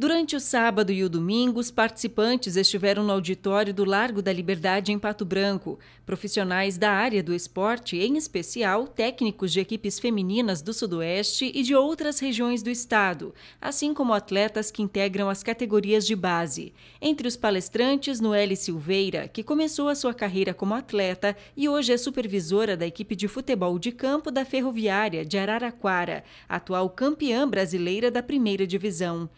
Durante o sábado e o domingo, os participantes estiveram no auditório do Largo da Liberdade em Pato Branco. Profissionais da área do esporte, em especial técnicos de equipes femininas do Sudoeste e de outras regiões do estado, assim como atletas que integram as categorias de base. Entre os palestrantes, Noelle Silveira, que começou a sua carreira como atleta e hoje é supervisora da equipe de futebol de campo da Ferroviária de Araraquara, atual campeã brasileira da primeira divisão.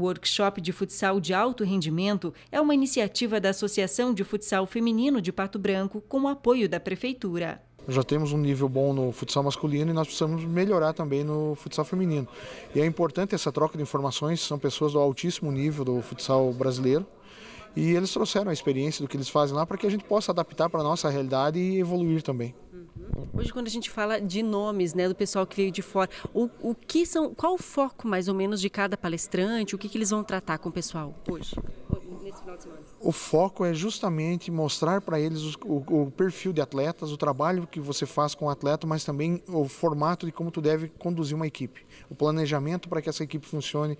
O workshop de futsal de alto rendimento é uma iniciativa da Associação de Futsal Feminino de Pato Branco com o apoio da Prefeitura já temos um nível bom no futsal masculino e nós precisamos melhorar também no futsal feminino. E é importante essa troca de informações, são pessoas do altíssimo nível do futsal brasileiro. E eles trouxeram a experiência do que eles fazem lá para que a gente possa adaptar para a nossa realidade e evoluir também. Hoje, quando a gente fala de nomes, né, do pessoal que veio de fora, o, o que são, qual o foco mais ou menos de cada palestrante? O que, que eles vão tratar com o pessoal hoje? O foco é justamente mostrar para eles o, o, perfil de atletas, o trabalho que você faz com o atleta, mas também o formato de como tu deve conduzir uma equipe, o planejamento para que essa equipe funcione,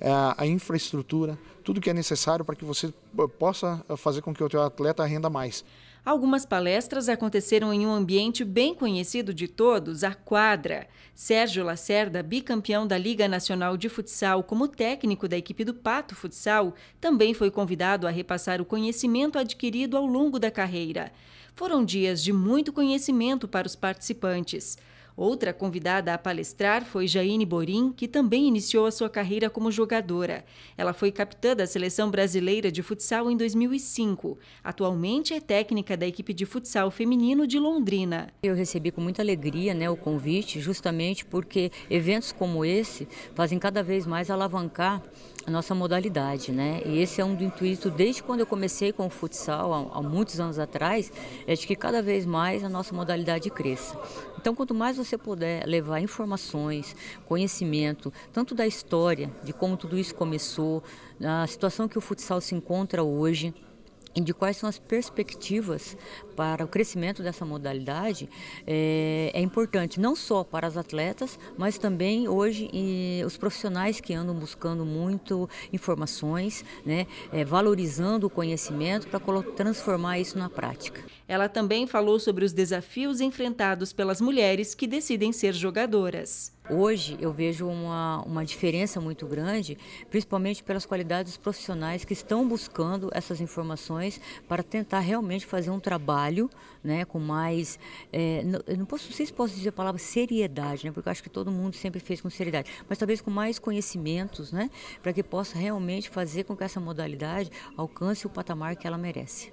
é, a infraestrutura, tudo que é necessário para que você eh, possa eh, fazer com que o teu atleta renda mais. Algumas palestras aconteceram em um ambiente bem conhecido de todos, a quadra. Sérgio Lacerda, bicampeão da Liga Nacional de Futsal como técnico da equipe do Pato Futsal, também foi convidado a repassar o conhecimento adquirido ao longo da carreira. Foram dias de muito conhecimento para os participantes. Outra convidada a palestrar foi Jaine Borim, que também iniciou a sua carreira como jogadora. Ela foi capitã da seleção brasileira de futsal em 2005. Atualmente é técnica da equipe de futsal feminino de Londrina. Eu recebi com muita alegria né, o convite, justamente porque eventos como esse fazem cada vez mais alavancar a nossa modalidade, né? E esse é um do intuito desde quando eu comecei com o futsal há, há muitos anos atrás, é de que cada vez mais a nossa modalidade cresça. Então, quanto mais você você puder levar informações, conhecimento, tanto da história, de como tudo isso começou, da situação que o futsal se encontra hoje, de quais são as perspectivas para o crescimento dessa modalidade é, é importante não só para as atletas, mas também hoje os profissionais que andam buscando muito informações, né, é, valorizando o conhecimento para transformar isso na prática. Ela também falou sobre os desafios enfrentados pelas mulheres que decidem ser jogadoras. Hoje eu vejo uma, uma diferença muito grande, principalmente pelas qualidades dos profissionais que estão buscando essas informações para tentar realmente fazer um trabalho né, com mais. É, não, não, posso, não sei se posso dizer a palavra seriedade, né, porque eu acho que todo mundo sempre fez com seriedade, mas talvez com mais conhecimentos, né, para que possa realmente fazer com que essa modalidade alcance o patamar que ela merece.